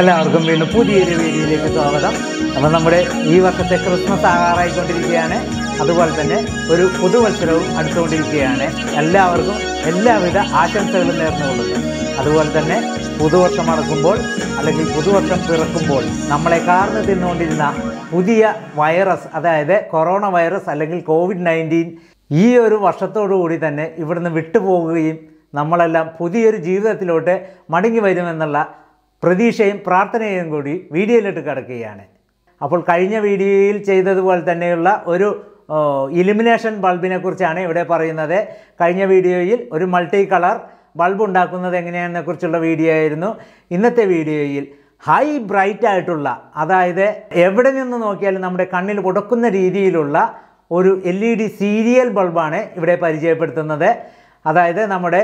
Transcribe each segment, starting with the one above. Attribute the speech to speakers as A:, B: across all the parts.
A: എല്ലാവർക്കും വീണ്ടും പുതിയൊരു വീഡിയോയിലേക്ക് സ്വാഗതം അപ്പം നമ്മുടെ ഈ വർഷത്തെ ക്രിസ്മസ് ആകാറായിക്കൊണ്ടിരിക്കുകയാണ് അതുപോലെ തന്നെ ഒരു പുതുവത്സരവും അടുത്തുകൊണ്ടിരിക്കുകയാണ് എല്ലാവർക്കും എല്ലാവിധ ആശംസകളും നേർന്നുകൊള്ളുന്നു അതുപോലെ തന്നെ പുതുവർഷം അടക്കുമ്പോൾ അല്ലെങ്കിൽ പുതുവർഷം പിറക്കുമ്പോൾ നമ്മളെ കാർന്ന് തിന്നുകൊണ്ടിരുന്ന പുതിയ വൈറസ് അതായത് കൊറോണ വൈറസ് അല്ലെങ്കിൽ കോവിഡ് നയൻറ്റീൻ ഈ ഒരു വർഷത്തോടു കൂടി തന്നെ ഇവിടുന്ന് വിട്ടുപോകുകയും നമ്മളെല്ലാം പുതിയൊരു ജീവിതത്തിലോട്ട് മടങ്ങി വരുമെന്നുള്ള പ്രതീക്ഷയും പ്രാർത്ഥനയും കൂടി വീഡിയോയിലിട്ട് കിടക്കുകയാണ് അപ്പോൾ കഴിഞ്ഞ വീഡിയോയിൽ ചെയ്തതുപോലെ തന്നെയുള്ള ഒരു ഇലിമിനേഷൻ ബൾബിനെ കുറിച്ചാണ് ഇവിടെ പറയുന്നത് കഴിഞ്ഞ വീഡിയോയിൽ ഒരു മൾട്ടി കളർ ബൾബ് ഉണ്ടാക്കുന്നത് എങ്ങനെയാണെന്നെ കുറിച്ചുള്ള വീഡിയോ ആയിരുന്നു ഇന്നത്തെ വീഡിയോയിൽ ഹൈ ബ്രൈറ്റ് ആയിട്ടുള്ള അതായത് എവിടെ നിന്ന് നോക്കിയാലും നമ്മുടെ കണ്ണിൽ പൊടക്കുന്ന രീതിയിലുള്ള ഒരു എൽ ഇ ഡി സീരിയൽ ബൾബാണ് ഇവിടെ പരിചയപ്പെടുത്തുന്നത് അതായത് നമ്മുടെ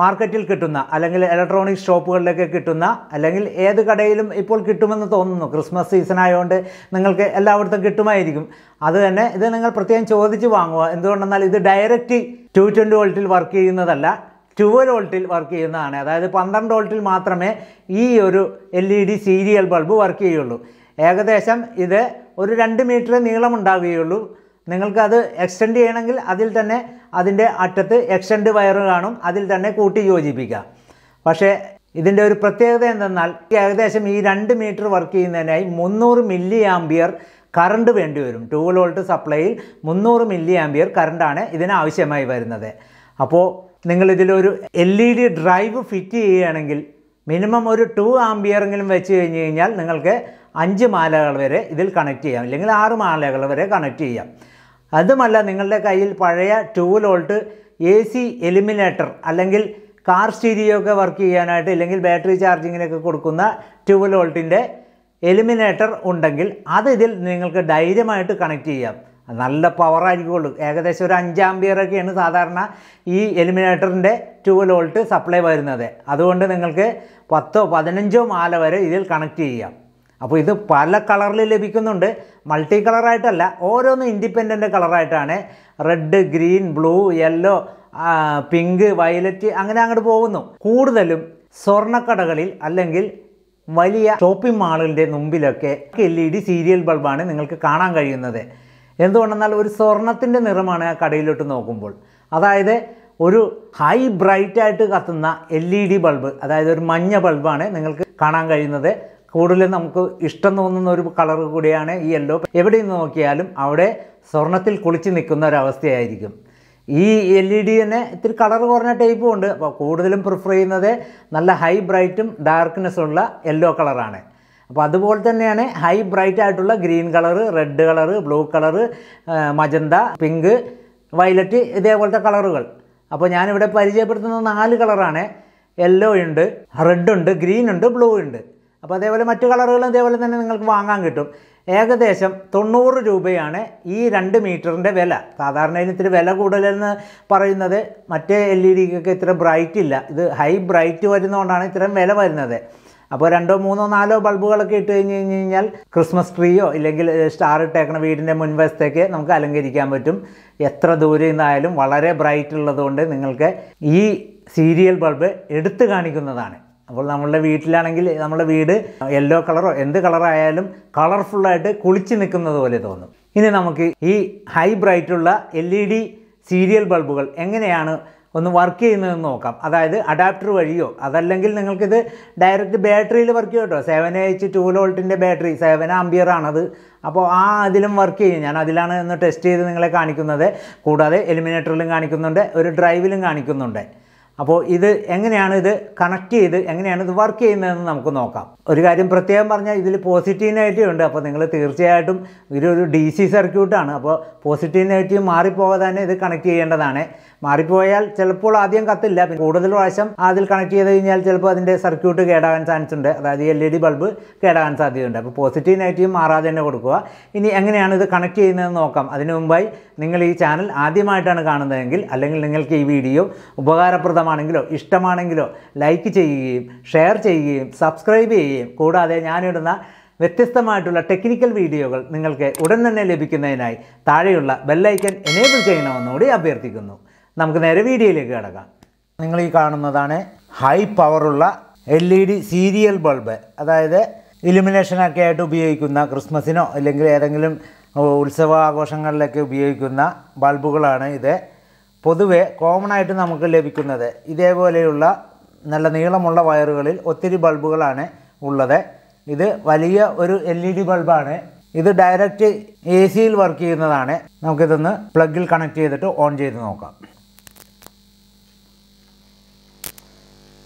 A: മാർക്കറ്റിൽ കിട്ടുന്ന അല്ലെങ്കിൽ ഇലക്ട്രോണിക് ഷോപ്പുകളിലൊക്കെ കിട്ടുന്ന അല്ലെങ്കിൽ ഏത് കടയിലും ഇപ്പോൾ കിട്ടുമെന്ന് തോന്നുന്നു ക്രിസ്മസ് സീസൺ ആയതുകൊണ്ട് നിങ്ങൾക്ക് എല്ലായിടത്തും കിട്ടുമായിരിക്കും അത് തന്നെ ഇത് നിങ്ങൾ പ്രത്യേകം ചോദിച്ച് വാങ്ങുക എന്തുകൊണ്ടെന്നാൽ ഇത് ഡയറക്റ്റ് ടു ട്വൻറ്റി വോൾട്ടിൽ വർക്ക് ചെയ്യുന്നതല്ല ട്വൽവ് വോൾട്ടിൽ വർക്ക് ചെയ്യുന്നതാണ് അതായത് പന്ത്രണ്ട് വോൾട്ടിൽ മാത്രമേ ഈ ഒരു L E D serial bulb work ചെയ്യുള്ളൂ ഏകദേശം ഇത് ഒരു രണ്ട് മീറ്റർ നീളമുണ്ടാവുകയുള്ളൂ നിങ്ങൾക്കത് എക്സ്റ്റെൻഡ് ചെയ്യണമെങ്കിൽ അതിൽ തന്നെ അതിൻ്റെ അറ്റത്ത് എക്സ്റ്റെൻഡ് വയർ കാണും അതിൽ തന്നെ കൂട്ടി യോജിപ്പിക്കാം പക്ഷേ ഇതിൻ്റെ ഒരു പ്രത്യേകത എന്തെന്നാൽ ഏകദേശം ഈ രണ്ട് മീറ്റർ വർക്ക് ചെയ്യുന്നതിനായി മുന്നൂറ് മില്ലി ആംബിയർ കറണ്ട് വേണ്ടി വരും ടൂ വോൾട്ട് സപ്ലൈയിൽ മുന്നൂറ് മില്ലി ആംബിയർ കറണ്ടാണ് ഇതിനാവശ്യമായി വരുന്നത് അപ്പോൾ നിങ്ങൾ ഇതിലൊരു L E e D drive fit ചെയ്യുകയാണെങ്കിൽ മിനിമം ഒരു ടു ആംബിയറെങ്കിലും വെച്ച് കഴിഞ്ഞ് കഴിഞ്ഞാൽ നിങ്ങൾക്ക് അഞ്ച് മാലകൾ വരെ ഇതിൽ കണക്ട് ചെയ്യാം അല്ലെങ്കിൽ ആറ് മാലകൾ വരെ കണക്ട് ചെയ്യാം അതുമല്ല നിങ്ങളുടെ കയ്യിൽ പഴയ two volt A C eliminator അല്ലെങ്കിൽ കാർ സ്റ്റീരിയോ ഒക്കെ വർക്ക് ചെയ്യാനായിട്ട് ഇല്ലെങ്കിൽ ബാറ്ററി ചാർജിങ്ങിനൊക്കെ കൊടുക്കുന്ന ടു വോൾട്ടിൻ്റെ എലിമിനേറ്റർ ഉണ്ടെങ്കിൽ അത് ഇതിൽ നിങ്ങൾക്ക് ധൈര്യമായിട്ട് കണക്ട് ചെയ്യാം നല്ല പവറായിരിക്കുള്ളൂ ഏകദേശം ഒരു അഞ്ച് ആംബിയറൊക്കെയാണ് സാധാരണ ഈ എലിമിനേറ്ററിൻ്റെ ടു വോൾട്ട് സപ്ലൈ വരുന്നത് അതുകൊണ്ട് നിങ്ങൾക്ക് പത്തോ പതിനഞ്ചോ മാല വരെ ഇതിൽ കണക്ട് ചെയ്യാം അപ്പോൾ ഇത് പല കളറിൽ ലഭിക്കുന്നുണ്ട് മൾട്ടി കളറായിട്ടല്ല ഓരോന്നും ഇൻഡിപെൻഡൻ്റ് കളറായിട്ടാണ് red green blue yellow pink violet അങ്ങനെ അങ്ങോട്ട് പോകുന്നു കൂടുതലും സ്വർണ്ണക്കടകളിൽ അല്ലെങ്കിൽ വലിയ ഷോപ്പിംഗ് മാളുകളുടെ മുമ്പിലൊക്കെ എൽ ഇ ഡി സീരിയൽ ബൾബാണ് നിങ്ങൾക്ക് കാണാൻ കഴിയുന്നത് എന്തുകൊണ്ടെന്നാൽ ഒരു സ്വർണത്തിൻ്റെ നിറമാണ് ആ കടയിലോട്ട് നോക്കുമ്പോൾ അതായത് ഒരു ഹൈ ബ്രൈറ്റായിട്ട് കത്തുന്ന എൽ ഇ ഡി ബൾബ് അതായത് ഒരു മഞ്ഞ ബൾബാണ് നിങ്ങൾക്ക് കാണാൻ കഴിയുന്നത് കൂടുതലും നമുക്ക് ഇഷ്ടം തോന്നുന്ന ഒരു കളർ കൂടിയാണ് ഈ യെല്ലോ എവിടെ നിന്ന് നോക്കിയാലും അവിടെ സ്വർണത്തിൽ കുളിച്ച് നിൽക്കുന്ന ഒരവസ്ഥയായിരിക്കും ഈ എൽ ഇ ഡി തന്നെ ഇത്തിരി കളർ കുറഞ്ഞ ടൈപ്പും ഉണ്ട് അപ്പോൾ കൂടുതലും പ്രിഫർ ചെയ്യുന്നത് നല്ല ഹൈ ബ്രൈറ്റും ഡാർക്ക്നെസ്സുള്ള യെല്ലോ കളറാണ് അപ്പോൾ അതുപോലെ തന്നെയാണ് ഹൈ ബ്രൈറ്റ് ആയിട്ടുള്ള green colour red colour blue colour magenta pink violet ഇതേപോലത്തെ കളറുകൾ അപ്പോൾ ഞാനിവിടെ പരിചയപ്പെടുത്തുന്ന നാല് കളറാണ് യെല്ലോ ഉണ്ട് റെഡ് ഉണ്ട് ഗ്രീൻ ഉണ്ട് ബ്ലൂ ഉണ്ട് അപ്പോൾ അതേപോലെ മറ്റു കളറുകളും ഇതേപോലെ തന്നെ നിങ്ങൾക്ക് വാങ്ങാൻ കിട്ടും ഏകദേശം തൊണ്ണൂറ് രൂപയാണ് ഈ രണ്ട് മീറ്ററിൻ്റെ വില സാധാരണ ഇത്തിരി വില കൂടുതലെന്ന് പറയുന്നത് മറ്റേ എൽ ഇ ഡിക്കൊക്കെ ഇത്ര ബ്രൈറ്റ് ഇല്ല ഇത് ഹൈ ബ്രൈറ്റ് വരുന്നതുകൊണ്ടാണ് ഇത്രയും വില വരുന്നത് അപ്പോൾ രണ്ടോ മൂന്നോ നാലോ ബൾബുകളൊക്കെ ഇട്ട് കഴിഞ്ഞ് കഴിഞ്ഞ് കഴിഞ്ഞാൽ ക്രിസ്മസ് ട്രീയോ ഇല്ലെങ്കിൽ സ്റ്റാർ ഇട്ടേക്കണ വീടിൻ്റെ മുൻവശത്തേക്ക് നമുക്ക് അലങ്കരിക്കാൻ പറ്റും എത്ര ദൂരെ നിന്നായാലും വളരെ ബ്രൈറ്റ് ഉള്ളതുകൊണ്ട് നിങ്ങൾക്ക് ഈ സീരിയൽ ബൾബ് എടുത്തു കാണിക്കുന്നതാണ് അപ്പോൾ നമ്മളുടെ വീട്ടിലാണെങ്കിൽ നമ്മുടെ വീട് യെല്ലോ കളറോ എന്ത് കളറായാലും കളർഫുള്ളായിട്ട് കുളിച്ച് നിൽക്കുന്നത് പോലെ തോന്നും ഇനി നമുക്ക് ഈ ഹൈ ബ്രൈറ്റുള്ള എൽ ഇ ഡി സീരിയൽ ബൾബുകൾ എങ്ങനെയാണ് ഒന്ന് വർക്ക് ചെയ്യുന്നതെന്ന് നോക്കാം അതായത് അഡാപ്റ്റർ വഴിയോ അതല്ലെങ്കിൽ നിങ്ങൾക്കിത് ഡയറക്റ്റ് ബാറ്ററിയിൽ വർക്ക് ചെയ്യും കേട്ടോ സെവൻ എച്ച് ടു വോൾട്ടിൻ്റെ ബാറ്ററി സെവൻ ആംബിയർ ആണത് അപ്പോൾ ആ അതിലും വർക്ക് ചെയ്യും ഞാൻ അതിലാണ് ഒന്ന് ടെസ്റ്റ് ചെയ്ത് നിങ്ങളെ കാണിക്കുന്നത് കൂടാതെ എലിമിനേറ്ററിലും കാണിക്കുന്നുണ്ട് ഒരു ഡ്രൈവിലും കാണിക്കുന്നുണ്ട് അപ്പോൾ ഇത് എങ്ങനെയാണ് ഇത് കണക്ട് ചെയ്ത് എങ്ങനെയാണ് ഇത് വർക്ക് ചെയ്യുന്നതെന്ന് നമുക്ക് നോക്കാം ഒരു കാര്യം പ്രത്യേകം പറഞ്ഞാൽ ഇതിൽ പോസിറ്റീവ് നെഗറ്റീവ് ഉണ്ട് അപ്പോൾ നിങ്ങൾ തീർച്ചയായിട്ടും ഇതൊരു ഡി സി സർക്യൂട്ടാണ് അപ്പോൾ പോസിറ്റീവ് നെഗറ്റീവ് മാറിപ്പോകാതെ തന്നെ ഇത് കണക്ട് ചെയ്യേണ്ടതാണ് മാറിപ്പോയാൽ ചിലപ്പോൾ ആദ്യം കത്തില്ല പിന്നെ കൂടുതൽ പ്രാവശ്യം അതിൽ കണക്ട് ചെയ്ത് കഴിഞ്ഞാൽ ചിലപ്പോൾ അതിൻ്റെ സർക്യൂട്ട് കേടാകാൻ ചാൻസ് ഉണ്ട് അതായത് എൽ ഇ ഡി ബൾബ് കേടാകാൻ സാധ്യതയുണ്ട് അപ്പോൾ പോസിറ്റീവ് നെഗറ്റീവ് മാറാതെ തന്നെ കൊടുക്കുക ഇനി എങ്ങനെയാണ് ഇത് കണക്ട് ചെയ്യുന്നതെന്ന് നോക്കാം അതിനു മുമ്പായി നിങ്ങൾ ഈ ചാനൽ ആദ്യമായിട്ടാണ് കാണുന്നതെങ്കിൽ അല്ലെങ്കിൽ നിങ്ങൾക്ക് ഈ വീഡിയോ ഉപകാരപ്രദമാണെങ്കിലോ ഇഷ്ടമാണെങ്കിലോ ലൈക്ക് ചെയ്യുകയും ഷെയർ ചെയ്യുകയും സബ്സ്ക്രൈബ് ചെയ്യുകയും കൂടാതെ ഞാനിടുന്ന വ്യത്യസ്തമായിട്ടുള്ള ടെക്നിക്കൽ വീഡിയോകൾ നിങ്ങൾക്ക് ഉടൻ തന്നെ ലഭിക്കുന്നതിനായി താഴെയുള്ള ബെല്ലൈക്കൻ എനേബിൾ ചെയ്യണമെന്നുകൂടി അഭ്യർത്ഥിക്കുന്നു നമുക്ക് നേരെ വീഡിയോയിലേക്ക് കിടക്കാം നിങ്ങൾ ഈ കാണുന്നതാണ് ഹൈ പവറുള്ള L E D serial bulb അതായത് ഇലുമിനേഷനൊക്കെ ആയിട്ട് ഉപയോഗിക്കുന്ന ക്രിസ്മസിനോ അല്ലെങ്കിൽ ഏതെങ്കിലും ഉത്സവ ആഘോഷങ്ങളിലൊക്കെ ഉപയോഗിക്കുന്ന ബൾബുകളാണ് ഇത് പൊതുവെ കോമൺ ആയിട്ട് നമുക്ക് ലഭിക്കുന്നത് ഇതേപോലെയുള്ള നല്ല നീളമുള്ള വയറുകളിൽ ഒത്തിരി ബൾബുകളാണ് ഉള്ളത് ഇത് വലിയ ഒരു എൽ ഇ ഡി ബൾബാണ് ഇത് ഡയറക്റ്റ് എ സിയിൽ വർക്ക് ചെയ്യുന്നതാണ് നമുക്കിതൊന്ന് പ്ലഗിൽ കണക്ട് ചെയ്തിട്ട് ഓൺ ചെയ്ത് നോക്കാം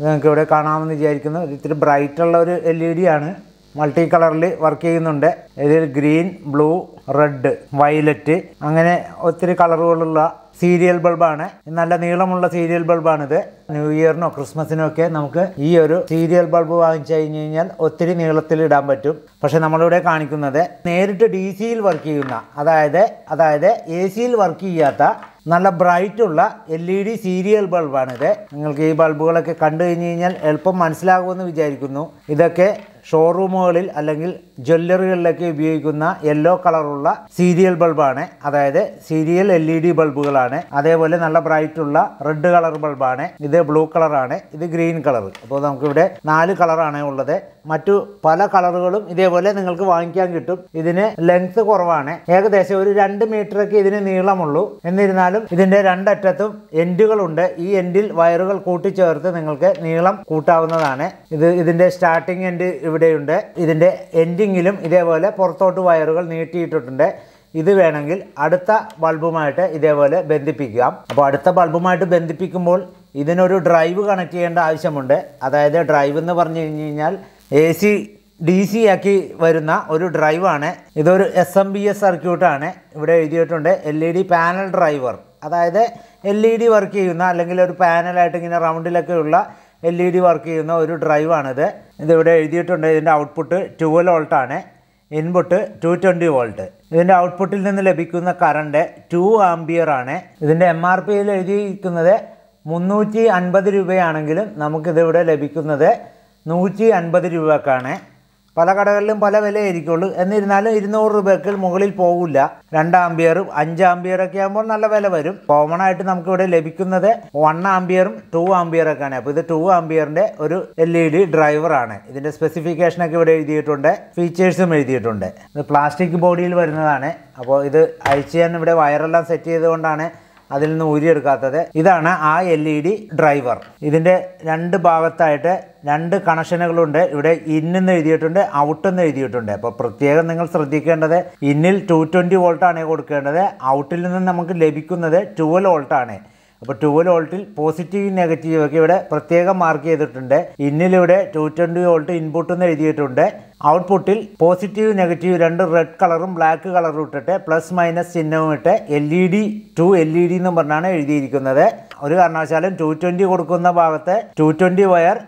A: നിങ്ങൾക്ക് ഇവിടെ കാണാമെന്ന് വിചാരിക്കുന്നു ഇത്തിരി ബ്രൈറ്റ് ഉള്ള ഒരു എൽ ഇ ഡി ആണ് മൾട്ടി കളറിൽ വർക്ക് ചെയ്യുന്നുണ്ട് ഇതിൽ ഗ്രീൻ ബ്ലൂ റെഡ് വയലറ്റ് അങ്ങനെ ഒത്തിരി കളറുകളുള്ള സീരിയൽ ബൾബാണ് നല്ല നീളമുള്ള സീരിയൽ ബൾബാണിത് ന്യൂ ഇയറിനോ ക്രിസ്മസിനോ ഒക്കെ നമുക്ക് ഈ ഒരു സീരിയൽ ബൾബ് വാങ്ങിച്ചു കഴിഞ്ഞ് കഴിഞ്ഞാൽ ഒത്തിരി നീളത്തിൽ ഇടാൻ പറ്റും പക്ഷെ നമ്മളിവിടെ കാണിക്കുന്നത് നേരിട്ട് ഡി സിയിൽ വർക്ക് ചെയ്യുന്ന അതായത് അതായത് എ സിയിൽ വർക്ക് ചെയ്യാത്ത നല്ല ബ്രൈറ്റുള്ള എൽ ഇ ഡി സീരിയൽ ബൾബാണിത് നിങ്ങൾക്ക് ഈ ബൾബുകളൊക്കെ കണ്ടു കഴിഞ്ഞ് കഴിഞ്ഞാൽ എളുപ്പം മനസ്സിലാകുമെന്ന് വിചാരിക്കുന്നു ഇതൊക്കെ ഷോറൂമുകളിൽ അല്ലെങ്കിൽ ജ്വല്ലറികളിലൊക്കെ ഉപയോഗിക്കുന്ന യെല്ലോ കളറുള്ള സീരിയൽ ബൾബാണ് അതായത് സീരിയൽ എൽ ഇ ഡി ബൾബുകളാണ് അതേപോലെ നല്ല ബ്രൈറ്റ് ഉള്ള റെഡ് കളർ ബൾബാണ് ഇത് ബ്ലൂ കളറാണ് ഇത് ഗ്രീൻ കളർ അപ്പോൾ നമുക്കിവിടെ നാല് കളറാണ് ഉള്ളത് മറ്റു പല കളറുകളും ഇതേപോലെ നിങ്ങൾക്ക് വാങ്ങിക്കാൻ കിട്ടും ഇതിന് ലെങ്ത് കുറവാണ് ഏകദേശം ഒരു രണ്ട് മീറ്ററൊക്കെ ഇതിന് നീളമുള്ളൂ എന്നിരുന്നാലും ഇതിൻ്റെ രണ്ടറ്റത്തും എൻഡുകളുണ്ട് ഈ എൻഡിൽ വയറുകൾ കൂട്ടിച്ചേർത്ത് നിങ്ങൾക്ക് നീളം കൂട്ടാവുന്നതാണ് ഇത് ഇതിൻ്റെ സ്റ്റാർട്ടിംഗ് എൻഡ് ഇവിടെ ഇവിടെയുണ്ട് ഇതിൻ്റെ എൻഡിങ്ങിലും ഇതേപോലെ പുറത്തോട്ട് വയറുകൾ നീട്ടിയിട്ടിട്ടുണ്ട് ഇത് വേണമെങ്കിൽ അടുത്ത ബൾബുമായിട്ട് ഇതേപോലെ ബന്ധിപ്പിക്കാം അപ്പോൾ അടുത്ത ബൾബുമായിട്ട് ബന്ധിപ്പിക്കുമ്പോൾ ഇതിനൊരു ഡ്രൈവ് കണക്ട് ചെയ്യേണ്ട ആവശ്യമുണ്ട് അതായത് ഡ്രൈവ് എന്ന് പറഞ്ഞു കഴിഞ്ഞ് കഴിഞ്ഞാൽ എ സി ഡി സി ആക്കി വരുന്ന ഒരു ഡ്രൈവാണ് ഇതൊരു എസ് എം ബി എസ് സർക്യൂട്ടാണ് ഇവിടെ എഴുതിയിട്ടുണ്ട് L E D panel driver അതായത് എൽ ഇ ഡി വർക്ക് ചെയ്യുന്ന അല്ലെങ്കിൽ ഒരു പാനലായിട്ട് ഇങ്ങനെ റൗണ്ടിലൊക്കെയുള്ള എൽ ഇ ഡി വർക്ക് ചെയ്യുന്ന ഒരു ഡ്രൈവാണിത് ഇതിവിടെ എഴുതിയിട്ടുണ്ട് ഇതിൻ്റെ ഔട്ട്പുട്ട് ട്വൽവ് വോൾട്ടാണ് ഇൻപുട്ട് ടു ട്വൻറ്റി വോൾട്ട് ഇതിൻ്റെ ഔട്ട്പുട്ടിൽ നിന്ന് ലഭിക്കുന്ന കറണ്ട് ടു ആംബിയർ ആണ് ഇതിൻ്റെ എം ആർ പിയിൽ എഴുതിയിരിക്കുന്നത് മുന്നൂറ്റി അൻപത് രൂപയാണെങ്കിലും നമുക്കിതിവിടെ ലഭിക്കുന്നത് നൂറ്റി അൻപത് രൂപക്കാണ് പല കടകളിലും പല വിലയായിരിക്കുള്ളൂ എന്നിരുന്നാലും ഇരുന്നൂറ് രൂപയ്ക്ക് മുകളിൽ പോകില്ല രണ്ട് ആംബിയറും അഞ്ച് ആംബിയറൊക്കെ ആകുമ്പോൾ നല്ല വില വരും കോമൺ ആയിട്ട് നമുക്കിവിടെ ലഭിക്കുന്നത് വൺ ആംബിയറും ടു ആംബിയറൊക്കെയാണ് അപ്പോൾ ഇത് ടു ആംബിയറിൻ്റെ ഒരു എൽ ഇ ഡി ഡ്രൈവറാണ് ഇതിൻ്റെ സ്പെസിഫിക്കേഷനൊക്കെ ഇവിടെ എഴുതിയിട്ടുണ്ട് ഫീച്ചേഴ്സും എഴുതിയിട്ടുണ്ട് ഇത് പ്ലാസ്റ്റിക് ബോഡിയിൽ വരുന്നതാണ് അപ്പോൾ ഇത് അയച്ചു ഞാൻ ഇവിടെ വയറെല്ലാം സെറ്റ് ചെയ്തുകൊണ്ടാണ് അതിൽ നിന്ന് ഊരിയെടുക്കാത്തത് ഇതാണ് ആ എൽ ഇ ഡി ഡ്രൈവർ ഇതിൻ്റെ രണ്ട് ഭാഗത്തായിട്ട് രണ്ട് കണക്ഷനുകളുണ്ട് ഇവിടെ ഇന്നെന്ന് എഴുതിയിട്ടുണ്ട് ഔട്ടെന്ന് എഴുതിയിട്ടുണ്ട് അപ്പോൾ പ്രത്യേകം നിങ്ങൾ ശ്രദ്ധിക്കേണ്ടത് ഇന്നിൽ ടു ട്വൻറ്റി വോൾട്ടാണ് കൊടുക്കേണ്ടത് ഔട്ടിൽ നിന്ന് നമുക്ക് ലഭിക്കുന്നത് ട്വൽവ് വോൾട്ടാണ് അപ്പോൾ ട്വൽവ് വോൾട്ടിൽ പോസിറ്റീവ് നെഗറ്റീവ് ഒക്കെ ഇവിടെ പ്രത്യേകം മാർക്ക് ചെയ്തിട്ടുണ്ട് ഇന്നിലിവിടെ ടു ട്വൻറ്റി വോൾട്ട് ഇൻപുട്ട് എന്ന് എഴുതിയിട്ടുണ്ട് ഔട്ട്പുട്ടിൽ പോസിറ്റീവ് നെഗറ്റീവ് രണ്ട് റെഡ് കളറും ബ്ലാക്ക് കളറും ഇട്ടിട്ട് പ്ലസ് മൈനസ് ചിഹ്നവും ഇട്ട് L E D two L E D എന്നും പറഞ്ഞാണ് എഴുതിയിരിക്കുന്നത് ഒരു കാരണവശാലും ടു ട്വൻറ്റി കൊടുക്കുന്ന ഭാഗത്ത് ടു ട്വൻറ്റി വയർ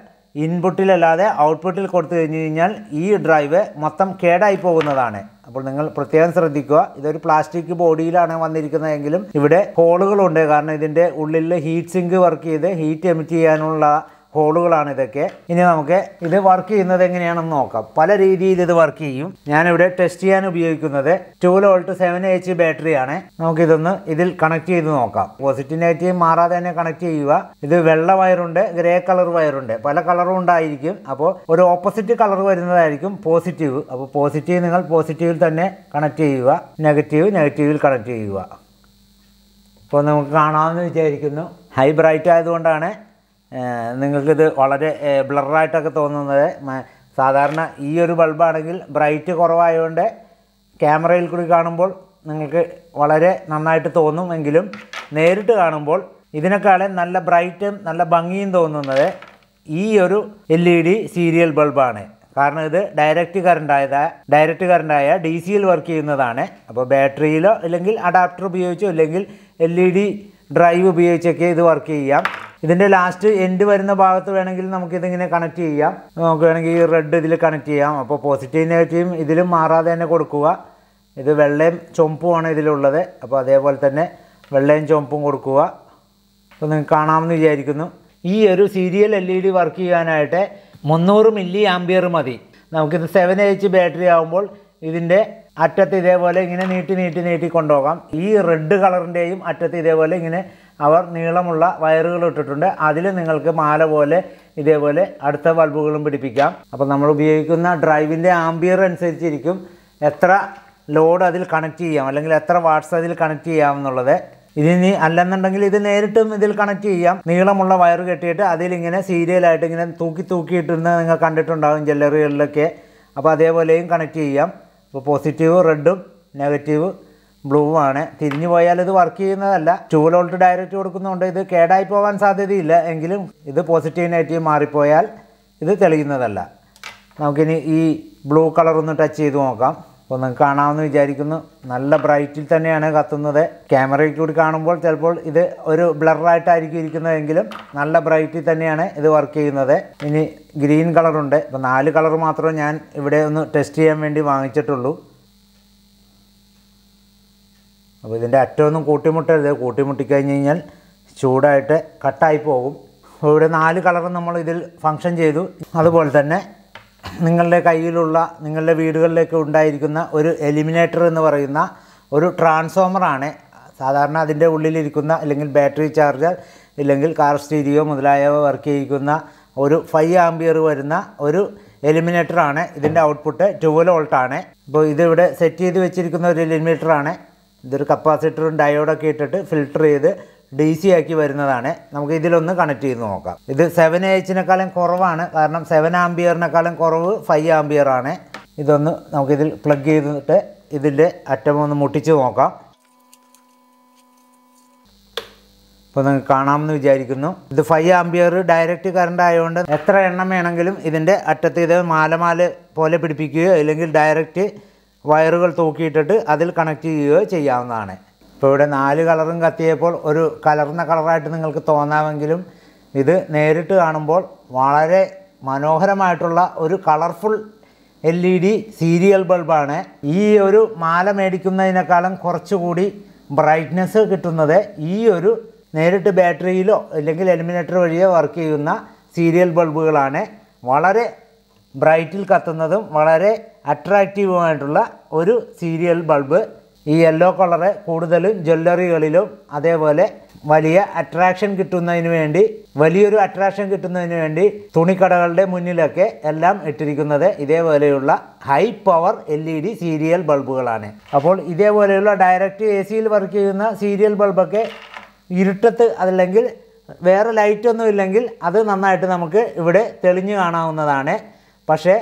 A: ഇൻപുട്ടിലല്ലാതെ ഔട്ട്പുട്ടിൽ കൊടുത്തു കഴിഞ്ഞു കഴിഞ്ഞാൽ ഈ ഡ്രൈവ് മൊത്തം കേടായി പോകുന്നതാണ് അപ്പോൾ നിങ്ങൾ പ്രത്യേകം ശ്രദ്ധിക്കുക ഇതൊരു പ്ലാസ്റ്റിക് ബോഡിയിലാണ് വന്നിരിക്കുന്നതെങ്കിലും ഇവിടെ ഹോളുകളുണ്ട് കാരണം ഇതിൻ്റെ ഉള്ളിൽ ഹീറ്റ് സിങ്ക് വർക്ക് ചെയ്ത് ഹീറ്റ് എമിറ്റ് ചെയ്യാനുള്ള ഹോളുകളാണ് ഇതൊക്കെ ഇനി നമുക്ക് ഇത് വർക്ക് ചെയ്യുന്നത് എങ്ങനെയാണെന്ന് നോക്കാം പല രീതിയിൽ ഇത് വർക്ക് ചെയ്യും ഞാനിവിടെ ടെസ്റ്റ് ചെയ്യാൻ ഉപയോഗിക്കുന്നത് ടു വോൾട്ട് സെവൻ എച്ച് നമുക്ക് നമുക്കിതൊന്ന് ഇതിൽ കണക്ട് ചെയ്ത് നോക്കാം പോസിറ്റീവ് നെഗറ്റീവ് മാറാതെ തന്നെ കണക്ട് ചെയ്യുക ഇത് വെള്ള വയറുണ്ട് ഗ്രേ കളർ വയറുണ്ട് പല കളറും ഉണ്ടായിരിക്കും അപ്പോൾ ഒരു ഓപ്പോസിറ്റ് കളർ വരുന്നതായിരിക്കും പോസിറ്റീവ് അപ്പോൾ പോസിറ്റീവ് നിങ്ങൾ പോസിറ്റീവിൽ തന്നെ കണക്ട് ചെയ്യുക നെഗറ്റീവ് നെഗറ്റീവിൽ കണക്ട് ചെയ്യുക അപ്പോൾ നമുക്ക് കാണാമെന്ന് വിചാരിക്കുന്നു ഹൈ ബ്രൈറ്റ് ആയതുകൊണ്ടാണ് നിങ്ങൾക്കിത് വളരെ ബ്ലറായിട്ടൊക്കെ തോന്നുന്നത് സാധാരണ ഈ ഒരു ബൾബാണെങ്കിൽ ബ്രൈറ്റ് കുറവായതുകൊണ്ട് ക്യാമറയിൽ കൂടി കാണുമ്പോൾ നിങ്ങൾക്ക് വളരെ നന്നായിട്ട് തോന്നുമെങ്കിലും നേരിട്ട് കാണുമ്പോൾ ഇതിനേക്കാളും നല്ല ബ്രൈറ്റും നല്ല ഭംഗിയും തോന്നുന്നത് ഈ ഒരു എൽ ഇ ഡി സീരിയൽ ബൾബാണ് കാരണം ഇത് ഡയറക്റ്റ് കറണ്ടായത് ഡയറക്റ്റ് കറണ്ടായ ഡി സിയിൽ വർക്ക് ചെയ്യുന്നതാണ് അപ്പോൾ ബാറ്ററിയിലോ അല്ലെങ്കിൽ അഡാപ്റ്റർ ഉപയോഗിച്ചോ അല്ലെങ്കിൽ എൽ ഇ ഡി ഡ്രൈവ് ഉപയോഗിച്ചൊക്കെ ഇത് വർക്ക് ചെയ്യാം ഇതിൻ്റെ ലാസ്റ്റ് എൻഡ് വരുന്ന ഭാഗത്ത് വേണമെങ്കിൽ നമുക്കിതിങ്ങനെ കണക്ട് ചെയ്യാം നമുക്ക് വേണമെങ്കിൽ ഈ റെഡ് ഇതിൽ കണക്ട് ചെയ്യാം അപ്പോൾ പോസിറ്റീവ് നെഗറ്റീവും ഇതിലും മാറാതെ തന്നെ കൊടുക്കുക ഇത് വെള്ളയും ചുമപ്പുമാണ് ഇതിലുള്ളത് അപ്പോൾ അതേപോലെ തന്നെ വെള്ളയും ചുമപ്പും കൊടുക്കുക അപ്പോൾ നിങ്ങൾക്ക് കാണാമെന്ന് വിചാരിക്കുന്നു ഈ ഒരു serial L E D work ചെയ്യാനായിട്ട് മുന്നൂറ് മില്ലി ആംബിയർ മതി നമുക്കിത് സെവൻ എച്ച് ബാറ്ററി ആകുമ്പോൾ ഇതിൻ്റെ അറ്റത്ത് ഇതേപോലെ ഇങ്ങനെ നീട്ടി നീട്ടി നീട്ടി കൊണ്ടുപോകാം ഈ റെഡ് കളറിൻ്റെയും അറ്റത്ത് ഇതേപോലെ ഇങ്ങനെ അവർ നീളമുള്ള വയറുകൾ ഇട്ടിട്ടുണ്ട് അതിൽ നിങ്ങൾക്ക് മാല പോലെ ഇതേപോലെ അടുത്ത ബൾബുകളും പിടിപ്പിക്കാം അപ്പോൾ നമ്മൾ ഉപയോഗിക്കുന്ന ഡ്രൈവിൻ്റെ ആംബിയർ അനുസരിച്ചിരിക്കും എത്ര ലോഡ് അതിൽ കണക്ട് ചെയ്യാം അല്ലെങ്കിൽ എത്ര വാട്ട്സ് അതിൽ കണക്ട് ചെയ്യാം എന്നുള്ളത് ഇതിനി അല്ലെന്നുണ്ടെങ്കിൽ ഇത് നേരിട്ടും ഇതിൽ കണക്ട് ചെയ്യാം നീളമുള്ള വയർ കെട്ടിയിട്ട് അതിലിങ്ങനെ സീരിയലായിട്ട് ഇങ്ങനെ തൂക്കി തൂക്കിയിട്ടിരുന്ന് നിങ്ങൾ കണ്ടിട്ടുണ്ടാകും ജ്വല്ലറികളിലൊക്കെ അപ്പോൾ അതേപോലെയും കണക്ട് ചെയ്യാം അപ്പോൾ പോസിറ്റീവ് റെഡും നെഗറ്റീവ് ബ്ലൂ ആണ് തിരിഞ്ഞു പോയാൽ ഇത് വർക്ക് ചെയ്യുന്നതല്ല ടു വോൾട്ട് ഡയറക്റ്റ് കൊടുക്കുന്നതുകൊണ്ട് ഇത് കേടായി പോകാൻ സാധ്യതയില്ല എങ്കിലും ഇത് പോസിറ്റീവ് നെഗറ്റീവ് മാറിപ്പോയാൽ ഇത് തെളിയുന്നതല്ല നമുക്കിനി ഈ ബ്ലൂ കളർ ഒന്ന് ടച്ച് ചെയ്ത് നോക്കാം അപ്പോൾ നിങ്ങൾക്ക് കാണാമെന്ന് വിചാരിക്കുന്നു നല്ല ബ്രൈറ്റിൽ തന്നെയാണ് കത്തുന്നത് ക്യാമറയിൽ കൂടി കാണുമ്പോൾ ചിലപ്പോൾ ഇത് ഒരു ബ്ലറായിട്ടായിരിക്കും ഇരിക്കുന്നതെങ്കിലും നല്ല ബ്രൈറ്റിൽ തന്നെയാണ് ഇത് വർക്ക് ചെയ്യുന്നത് ഇനി ഗ്രീൻ കളറുണ്ട് അപ്പോൾ നാല് കളർ മാത്രമേ ഞാൻ ഇവിടെ ഒന്ന് ടെസ്റ്റ് ചെയ്യാൻ വേണ്ടി വാങ്ങിച്ചിട്ടുള്ളൂ അപ്പോൾ ഇതിൻ്റെ അറ്റമൊന്നും കൂട്ടിമുട്ടരുത് കൂട്ടിമുട്ടിക്കഴിഞ്ഞ് കഴിഞ്ഞാൽ ചൂടായിട്ട് കട്ടായി പോകും അപ്പോൾ ഇവിടെ നാല് കളറും നമ്മൾ ഇതിൽ ഫങ്ഷൻ ചെയ്തു അതുപോലെ തന്നെ നിങ്ങളുടെ കയ്യിലുള്ള നിങ്ങളുടെ വീടുകളിലേക്ക് ഉണ്ടായിരിക്കുന്ന ഒരു എലിമിനേറ്റർ എന്ന് പറയുന്ന ഒരു ട്രാൻസ്ഫോമറാണ് സാധാരണ അതിൻ്റെ ഉള്ളിലിരിക്കുന്ന അല്ലെങ്കിൽ ബാറ്ററി ചാർജർ ഇല്ലെങ്കിൽ കാർ സ്റ്റീരിയോ മുതലായവ വർക്ക് ചെയ്യിക്കുന്ന ഒരു ഫൈവ് ആംബിയർ വരുന്ന ഒരു എലിമിനേറ്റർ ആണ് ഇതിൻ്റെ ഔട്ട്പുട്ട് ട്വൽവ് വോൾട്ടാണ് ഇപ്പോൾ ഇതിവിടെ സെറ്റ് ചെയ്ത് വെച്ചിരിക്കുന്ന ഒരു എലിമിനേറ്ററാണ് ഇതൊരു കപ്പാസിറ്ററും ഡയോഡൊക്കെ ഇട്ടിട്ട് ഫിൽട്ടർ ചെയ്ത് ഡി സി ആക്കി വരുന്നതാണ് നമുക്ക് ഇതിലൊന്ന് കണക്ട് ചെയ്ത് നോക്കാം ഇത് സെവൻ എച്ചിനേക്കാളും കുറവാണ് കാരണം സെവൻ ആംബിയറിനേക്കാളും കുറവ് ഫൈവ് ആംബിയർ ആണ് ഇതൊന്ന് നമുക്കിതിൽ പ്ലഗ് ചെയ്തിട്ട് ഇതിൻ്റെ അറ്റമൊന്ന് മുട്ടിച്ച് നോക്കാം ഇപ്പോൾ നിങ്ങൾക്ക് കാണാമെന്ന് വിചാരിക്കുന്നു ഇത് ഫൈവ് ആംബിയർ ഡയറക്റ്റ് കറണ്ട് ആയതുകൊണ്ട് എത്ര എണ്ണം വേണമെങ്കിലും ഇതിൻ്റെ അറ്റത്ത് ഇത് മാലമാല പോലെ പിടിപ്പിക്കുകയോ അല്ലെങ്കിൽ ഡയറക്റ്റ് വയറുകൾ തൂക്കിയിട്ടിട്ട് അതിൽ കണക്ട് ചെയ്യുകയോ ചെയ്യാവുന്നതാണ് ഇപ്പോൾ ഇവിടെ നാല് കളറും കത്തിയപ്പോൾ ഒരു കലർന്ന കളറായിട്ട് നിങ്ങൾക്ക് തോന്നാമെങ്കിലും ഇത് നേരിട്ട് കാണുമ്പോൾ വളരെ മനോഹരമായിട്ടുള്ള ഒരു colourful L E D serial ബൾബാണ് ഈ ഒരു മാല മേടിക്കുന്നതിനേക്കാളും കുറച്ചുകൂടി ബ്രൈറ്റ്നെസ് കിട്ടുന്നത് ഈ ഒരു നേരിട്ട് ബാറ്ററിയിലോ അല്ലെങ്കിൽ എലിമിനേറ്റർ വഴിയോ വർക്ക് ചെയ്യുന്ന സീരിയൽ ബൾബുകളാണ് വളരെ ബ്രൈറ്റിൽ കത്തുന്നതും വളരെ അട്രാക്റ്റീവുമായിട്ടുള്ള ഒരു സീരിയൽ ബൾബ് ഈ യെല്ലോ കളറ് കൂടുതലും ജ്വല്ലറികളിലും അതേപോലെ വലിയ അട്രാക്ഷൻ കിട്ടുന്നതിന് വേണ്ടി വലിയൊരു അട്രാക്ഷൻ കിട്ടുന്നതിന് വേണ്ടി തുണിക്കടകളുടെ മുന്നിലൊക്കെ എല്ലാം ഇട്ടിരിക്കുന്നത് ഇതേപോലെയുള്ള high power L E D serial ബൾബുകളാണ് അപ്പോൾ ഇതേപോലെയുള്ള ഡയറക്റ്റ് എ സിയിൽ വർക്ക് ചെയ്യുന്ന സീരിയൽ ബൾബൊക്കെ ഇരുട്ടത്ത് അല്ലെങ്കിൽ വേറെ ലൈറ്റൊന്നും ഇല്ലെങ്കിൽ അത് നന്നായിട്ട് നമുക്ക് ഇവിടെ തെളിഞ്ഞു കാണാവുന്നതാണ് പക്ഷേ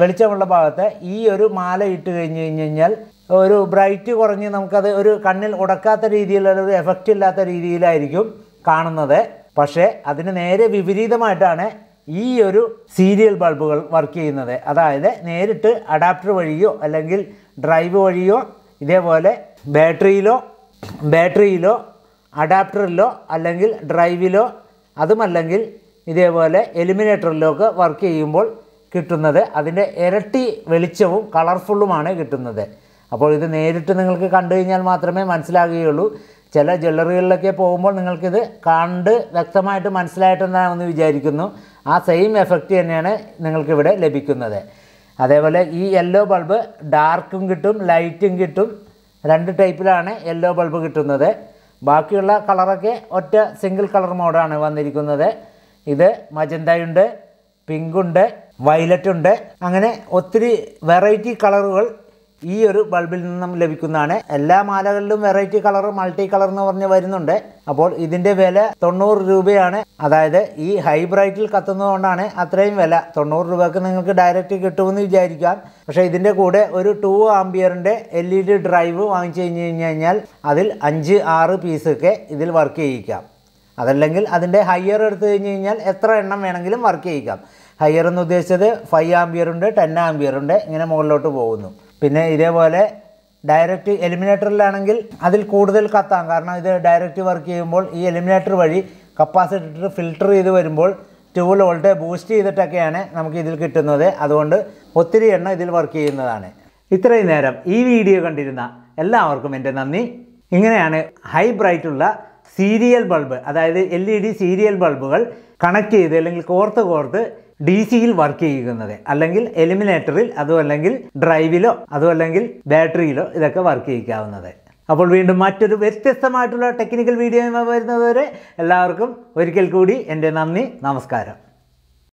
A: വെളിച്ചമുള്ള ഭാഗത്ത് ഈ ഒരു മാല ഇട്ട് കഴിഞ്ഞ് കഴിഞ്ഞ് കഴിഞ്ഞാൽ ഒരു ബ്രൈറ്റ് കുറഞ്ഞ് നമുക്കത് ഒരു കണ്ണിൽ ഉടക്കാത്ത രീതിയിലുള്ള ഒരു എഫക്റ്റ് ഇല്ലാത്ത രീതിയിലായിരിക്കും കാണുന്നത് പക്ഷേ അതിന് നേരെ വിപരീതമായിട്ടാണ് ഈ ഒരു സീരിയൽ ബൾബുകൾ വർക്ക് ചെയ്യുന്നത് അതായത് നേരിട്ട് അഡാപ്റ്റർ വഴിയോ അല്ലെങ്കിൽ ഡ്രൈവ് വഴിയോ ഇതേപോലെ ബാറ്ററിയിലോ ബാറ്ററിയിലോ അഡാപ്റ്ററിലോ അല്ലെങ്കിൽ ഡ്രൈവിലോ അതുമല്ലെങ്കിൽ ഇതേപോലെ എലിമിനേറ്ററിലോ ഒക്കെ വർക്ക് ചെയ്യുമ്പോൾ കിട്ടുന്നത് അതിൻ്റെ ഇരട്ടി വെളിച്ചവും കളർഫുള്ളുമാണ് കിട്ടുന്നത് അപ്പോൾ ഇത് നേരിട്ട് നിങ്ങൾക്ക് കണ്ടു കഴിഞ്ഞാൽ മാത്രമേ മനസ്സിലാകുകയുള്ളൂ ചില ജ്വല്ലറികളിലൊക്കെ പോകുമ്പോൾ നിങ്ങൾക്കിത് കണ്ട് വ്യക്തമായിട്ട് മനസ്സിലായിട്ടുണ്ടാകുമെന്ന് വിചാരിക്കുന്നു ആ സെയിം എഫക്റ്റ് തന്നെയാണ് നിങ്ങൾക്കിവിടെ ലഭിക്കുന്നത് അതേപോലെ ഈ യെല്ലോ ബൾബ് ഡാർക്കും കിട്ടും ലൈറ്റും കിട്ടും രണ്ട് ടൈപ്പിലാണ് യെല്ലോ ബൾബ് കിട്ടുന്നത് ബാക്കിയുള്ള കളറൊക്കെ ഒറ്റ സിംഗിൾ കളർ മോഡാണ് വന്നിരിക്കുന്നത് ഇത് മജന്തയുണ്ട് പിങ്കുണ്ട് വയലറ്റ് ഉണ്ട് അങ്ങനെ ഒത്തിരി വെറൈറ്റി കളറുകൾ ഈ ഒരു ബൾബിൽ നിന്നും ലഭിക്കുന്നതാണ് എല്ലാ മാലകളിലും വെറൈറ്റി കളർ മൾട്ടി കളർ എന്ന് പറഞ്ഞ് വരുന്നുണ്ട് അപ്പോൾ ഇതിൻ്റെ വില തൊണ്ണൂറ് രൂപയാണ് അതായത് ഈ ഹൈബ്രൈറ്റിൽ കത്തുന്നതുകൊണ്ടാണ് അത്രയും വില തൊണ്ണൂറ് രൂപക്ക് നിങ്ങൾക്ക് ഡയറക്റ്റ് കിട്ടുമെന്ന് വിചാരിക്കാം പക്ഷേ ഇതിൻ്റെ കൂടെ ഒരു ടു ആംബിയറിൻ്റെ L E e D drive വാങ്ങിച്ചു കഴിഞ്ഞ് കഴിഞ്ഞ് കഴിഞ്ഞാൽ അതിൽ അഞ്ച് ആറ് പീസൊക്കെ ഇതിൽ വർക്ക് ചെയ്യിക്കാം അതല്ലെങ്കിൽ അതിൻ്റെ ഹയർ എടുത്തു കഴിഞ്ഞ് കഴിഞ്ഞാൽ എത്ര എണ്ണം വേണമെങ്കിലും വർക്ക് ചെയ്യിക്കാം ഹയർ എന്ന് ഉദ്ദേശിച്ചത് ഫൈവ് ആംബിയർ ഉണ്ട് ടെൻ ആംബിയർ ഉണ്ട് ഇങ്ങനെ മുകളിലോട്ട് പോകുന്നു പിന്നെ ഇതേപോലെ ഡയറക്റ്റ് എലിമിനേറ്ററിലാണെങ്കിൽ അതിൽ കൂടുതൽ കത്താം കാരണം ഇത് ഡയറക്റ്റ് വർക്ക് ചെയ്യുമ്പോൾ ഈ എലിമിനേറ്റർ വഴി കപ്പാസിറ്റർ ഫിൽട്ടർ ചെയ്ത് വരുമ്പോൾ ട്യൂബ് വോൾട്ട് ബൂസ്റ്റ് ചെയ്തിട്ടൊക്കെയാണ് നമുക്ക് ഇതിൽ കിട്ടുന്നത് അതുകൊണ്ട് ഒത്തിരി എണ്ണം ഇതിൽ വർക്ക് ചെയ്യുന്നതാണ് ഇത്രയും നേരം ഈ വീഡിയോ കണ്ടിരുന്ന എല്ലാവർക്കും എൻ്റെ നന്ദി ഇങ്ങനെയാണ് ഹൈ ബ്രൈറ്റുള്ള സീരിയൽ ബൾബ് അതായത് എൽ സീരിയൽ ബൾബുകൾ കണക്ട് ചെയ്ത് അല്ലെങ്കിൽ കോർത്ത് കോർത്ത് ഡി സിയിൽ വർക്ക് ചെയ്യുന്നത് അല്ലെങ്കിൽ എലിമിനേറ്ററിൽ അതോ അല്ലെങ്കിൽ ഡ്രൈവിലോ അതോ അല്ലെങ്കിൽ ബാറ്ററിയിലോ ഇതൊക്കെ വർക്ക് ചെയ്യിക്കാവുന്നത് അപ്പോൾ വീണ്ടും മറ്റൊരു വ്യത്യസ്തമായിട്ടുള്ള ടെക്നിക്കൽ വീഡിയോയുമായി വരുന്നതുവരെ എല്ലാവർക്കും ഒരിക്കൽ കൂടി എൻ്റെ നന്ദി നമസ്കാരം